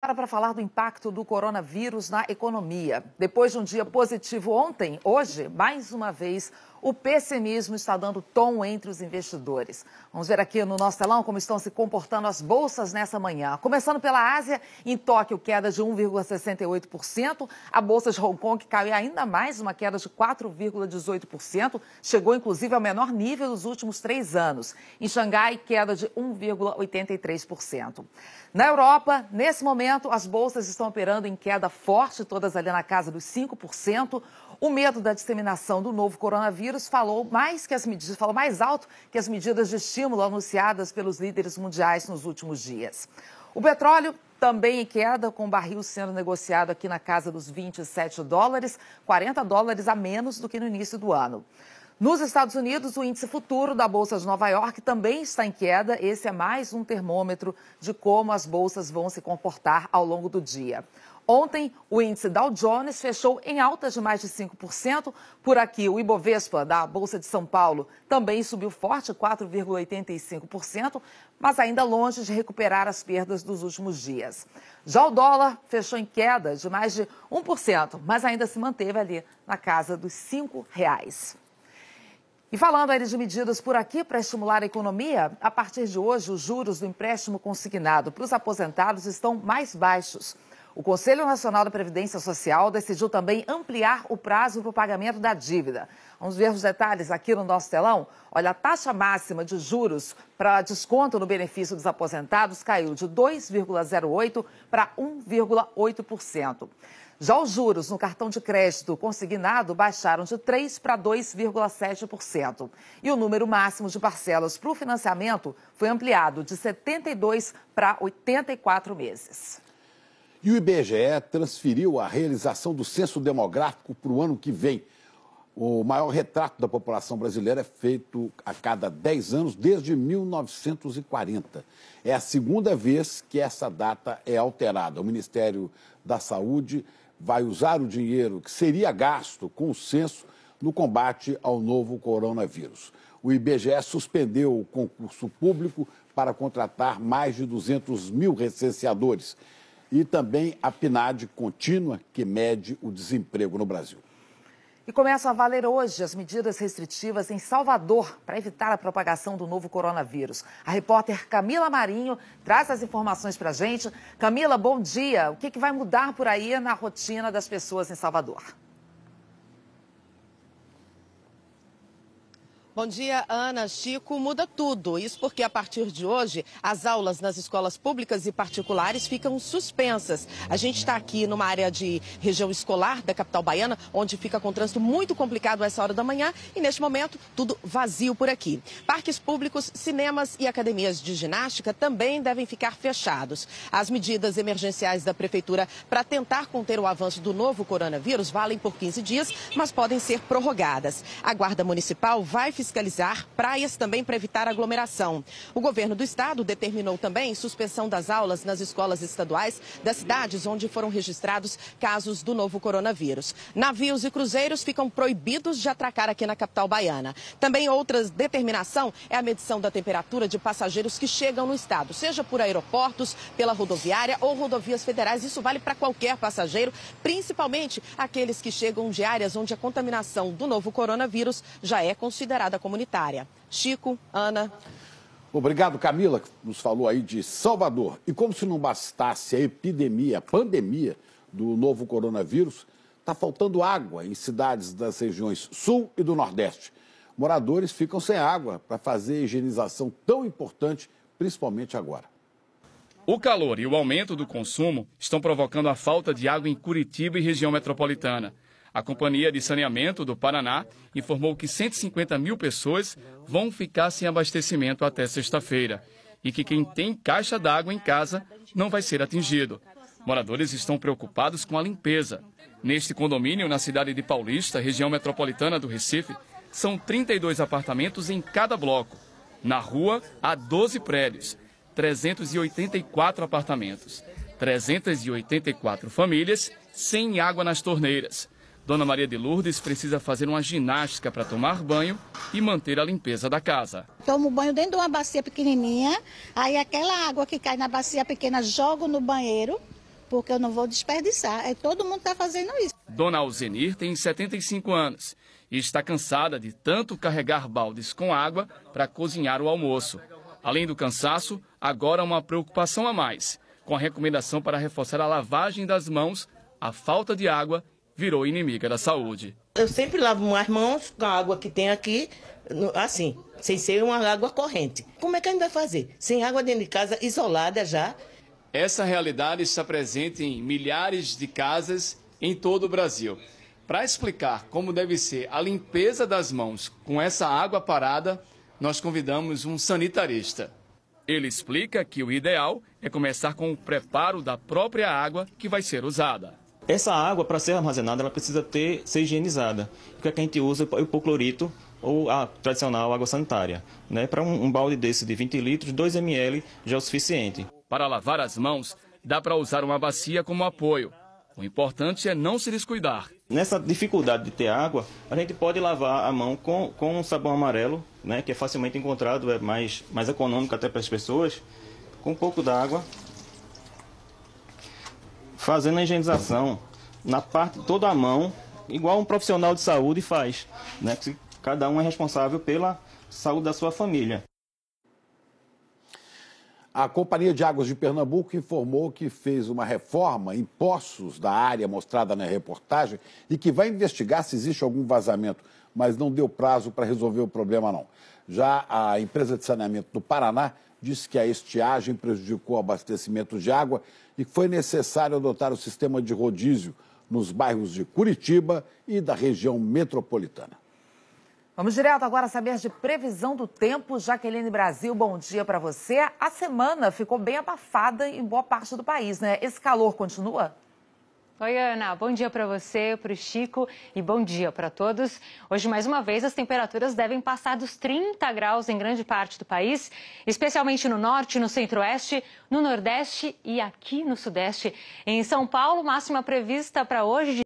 Para para falar do impacto do coronavírus na economia. Depois de um dia positivo ontem, hoje, mais uma vez, o pessimismo está dando tom entre os investidores. Vamos ver aqui no nosso telão como estão se comportando as bolsas nessa manhã. Começando pela Ásia, em Tóquio, queda de 1,68%. A bolsa de Hong Kong caiu ainda mais, uma queda de 4,18%. Chegou, inclusive, ao menor nível dos últimos três anos. Em Xangai, queda de 1,83%. Na Europa, nesse momento, as bolsas estão operando em queda forte, todas ali na casa dos 5%. O medo da disseminação do novo coronavírus falou mais que as medidas, falou mais alto que as medidas de estímulo anunciadas pelos líderes mundiais nos últimos dias. O petróleo também em queda, com o barril sendo negociado aqui na casa dos 27 dólares, 40 dólares a menos do que no início do ano. Nos Estados Unidos, o índice futuro da Bolsa de Nova York também está em queda. Esse é mais um termômetro de como as bolsas vão se comportar ao longo do dia. Ontem, o índice Dow Jones fechou em alta de mais de 5%. Por aqui, o Ibovespa da Bolsa de São Paulo também subiu forte, 4,85%, mas ainda longe de recuperar as perdas dos últimos dias. Já o dólar fechou em queda de mais de 1%, mas ainda se manteve ali na casa dos R$ 5,00. E falando aí de medidas por aqui para estimular a economia, a partir de hoje os juros do empréstimo consignado para os aposentados estão mais baixos. O Conselho Nacional da Previdência Social decidiu também ampliar o prazo para o pagamento da dívida. Vamos ver os detalhes aqui no nosso telão. Olha, a taxa máxima de juros para desconto no benefício dos aposentados caiu de 2,08% para 1,8%. Já os juros no cartão de crédito consignado baixaram de 3% para 2,7%. E o número máximo de parcelas para o financiamento foi ampliado de 72 para 84 meses. E o IBGE transferiu a realização do censo demográfico para o ano que vem. O maior retrato da população brasileira é feito a cada 10 anos desde 1940. É a segunda vez que essa data é alterada. O Ministério da Saúde vai usar o dinheiro que seria gasto com o censo no combate ao novo coronavírus. O IBGE suspendeu o concurso público para contratar mais de 200 mil recenseadores e também a PNAD contínua, que mede o desemprego no Brasil. E começam a valer hoje as medidas restritivas em Salvador para evitar a propagação do novo coronavírus. A repórter Camila Marinho traz as informações para a gente. Camila, bom dia. O que, que vai mudar por aí na rotina das pessoas em Salvador? Bom dia, Ana. Chico, muda tudo. Isso porque a partir de hoje as aulas nas escolas públicas e particulares ficam suspensas. A gente está aqui numa área de região escolar da capital baiana, onde fica com trânsito muito complicado essa hora da manhã e neste momento tudo vazio por aqui. Parques públicos, cinemas e academias de ginástica também devem ficar fechados. As medidas emergenciais da prefeitura para tentar conter o avanço do novo coronavírus valem por 15 dias, mas podem ser prorrogadas. A Guarda Municipal vai fiscalizar fiscalizar praias também para evitar aglomeração. O governo do estado determinou também suspensão das aulas nas escolas estaduais das cidades onde foram registrados casos do novo coronavírus. Navios e cruzeiros ficam proibidos de atracar aqui na capital baiana. Também outra determinação é a medição da temperatura de passageiros que chegam no estado, seja por aeroportos, pela rodoviária ou rodovias federais. Isso vale para qualquer passageiro, principalmente aqueles que chegam de áreas onde a contaminação do novo coronavírus já é considerada Comunitária. Chico, Ana. Obrigado, Camila, que nos falou aí de Salvador. E como se não bastasse a epidemia, a pandemia do novo coronavírus, está faltando água em cidades das regiões sul e do nordeste. Moradores ficam sem água para fazer a higienização tão importante, principalmente agora. O calor e o aumento do consumo estão provocando a falta de água em Curitiba e região metropolitana. A Companhia de Saneamento do Paraná informou que 150 mil pessoas vão ficar sem abastecimento até sexta-feira e que quem tem caixa d'água em casa não vai ser atingido. Moradores estão preocupados com a limpeza. Neste condomínio, na cidade de Paulista, região metropolitana do Recife, são 32 apartamentos em cada bloco. Na rua, há 12 prédios, 384 apartamentos, 384 famílias sem água nas torneiras. Dona Maria de Lourdes precisa fazer uma ginástica para tomar banho e manter a limpeza da casa. Tomo banho dentro de uma bacia pequenininha, aí aquela água que cai na bacia pequena jogo no banheiro, porque eu não vou desperdiçar. É todo mundo está fazendo isso. Dona Alzenir tem 75 anos e está cansada de tanto carregar baldes com água para cozinhar o almoço. Além do cansaço, agora uma preocupação a mais, com a recomendação para reforçar a lavagem das mãos, a falta de água virou inimiga da saúde. Eu sempre lavo as mãos com a água que tem aqui, assim, sem ser uma água corrente. Como é que a gente vai fazer? Sem água dentro de casa, isolada já. Essa realidade está presente em milhares de casas em todo o Brasil. Para explicar como deve ser a limpeza das mãos com essa água parada, nós convidamos um sanitarista. Ele explica que o ideal é começar com o preparo da própria água que vai ser usada. Essa água, para ser armazenada, ela precisa ter, ser higienizada. Porque é que a gente usa o hipoclorito ou a tradicional água sanitária. Né? Para um, um balde desse de 20 litros, 2 ml já é o suficiente. Para lavar as mãos, dá para usar uma bacia como apoio. O importante é não se descuidar. Nessa dificuldade de ter água, a gente pode lavar a mão com, com um sabão amarelo, né, que é facilmente encontrado, é mais, mais econômico até para as pessoas, com um pouco d'água fazendo a higienização na parte toda a mão, igual um profissional de saúde faz, né? Cada um é responsável pela saúde da sua família. A Companhia de Águas de Pernambuco informou que fez uma reforma em poços da área mostrada na reportagem e que vai investigar se existe algum vazamento, mas não deu prazo para resolver o problema não. Já a empresa de saneamento do Paraná disse que a estiagem prejudicou o abastecimento de água e que foi necessário adotar o sistema de rodízio nos bairros de Curitiba e da região metropolitana. Vamos direto agora saber de previsão do tempo. Jaqueline Brasil, bom dia para você. A semana ficou bem abafada em boa parte do país, né? Esse calor continua? Oi, Ana. Bom dia para você, para o Chico e bom dia para todos. Hoje, mais uma vez, as temperaturas devem passar dos 30 graus em grande parte do país, especialmente no norte, no centro-oeste, no nordeste e aqui no sudeste. Em São Paulo, máxima prevista para hoje de